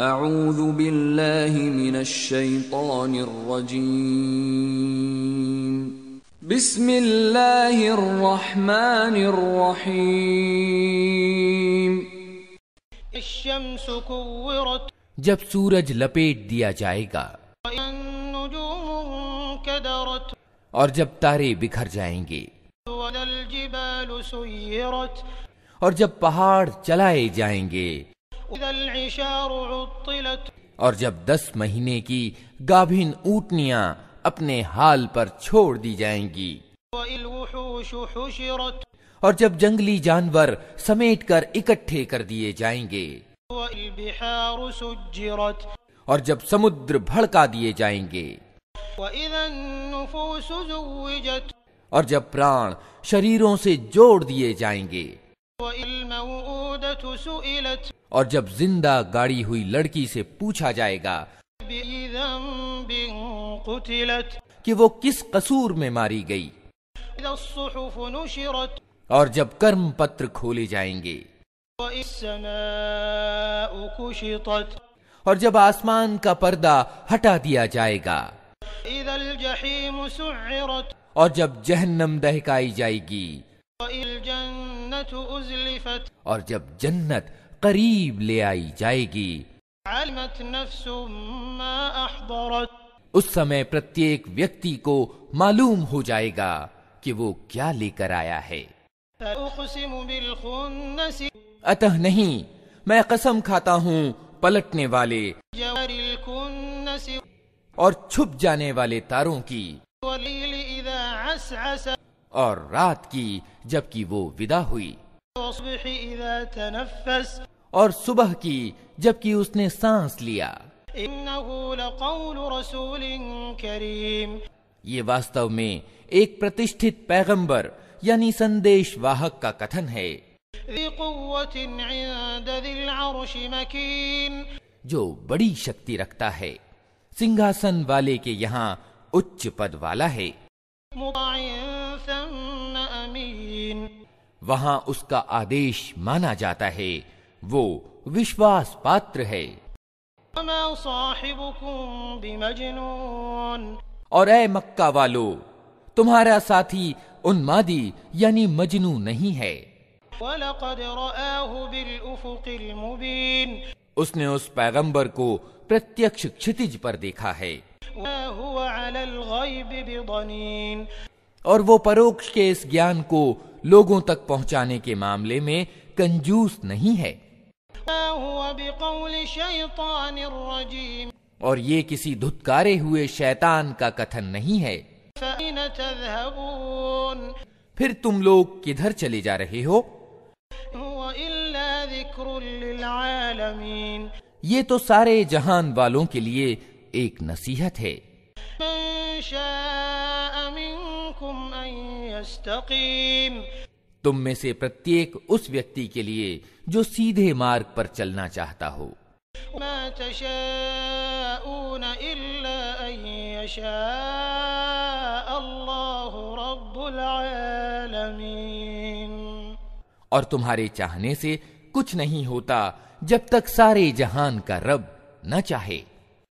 أعوذ بالله من الشيطان الرجيم بسم الله الرحمن الرحيم الشمس كورت جب سورج لپیٹ دیا جائے گا النجوم كدرت اور جب تارے بکھر جائیں گے الجبال سيرت اور جب پہاڑ چلائے جائیں گے और जब दस महीने की गाभिन ऊटनिया अपने हाल पर छोड़ दी जाएंगी और जब जंगली जानवर समेट कर इकट्ठे कर दिए जाएंगे और जब समुद्र भड़का दिए जाएंगे और जब प्राण शरीरों से जोड़ दिए जाएंगे और जब जिंदा गाड़ी हुई लड़की से पूछा जाएगा कि वो किस कसूर में मारी गई और जब कर्म पत्र खोले जाएंगे और जब आसमान का पर्दा हटा दिया जाएगा और जब जहन्नम दहकाई जाएगी और जब जन्नत करीब ले आई जाएगी उस समय प्रत्येक व्यक्ति को मालूम हो जाएगा कि वो क्या लेकर आया है अतः नहीं मैं कसम खाता हूँ पलटने वाले और छुप जाने वाले तारों की और रात की जबकि वो विदा हुई और सुबह की जबकि उसने सांस लिया ये वास्तव में एक प्रतिष्ठित पैगंबर यानी संदेश वाहक का कथन है जो बड़ी शक्ति रखता है सिंहासन वाले के यहाँ उच्च पद वाला है वहां उसका आदेश माना जाता है वो विश्वास पात्र है और ए मक्का वालो तुम्हारा साथी उन्मादी यानी मजनू नहीं है उसने उस पैगंबर को प्रत्यक्ष क्षितिज पर देखा है और वो परोक्ष के इस ज्ञान को लोगों तक पहुंचाने के मामले में कंजूस नहीं है और ये किसी धुतकारे हुए शैतान का कथन नहीं है फिर तुम लोग किधर चले जा रहे हो ये तो सारे जहान वालों के लिए एक नसीहत है तुम में से प्रत्येक उस व्यक्ति के लिए जो सीधे मार्ग पर चलना चाहता हो और तुम्हारे चाहने से कुछ नहीं होता जब तक सारे जहान का रब न चाहे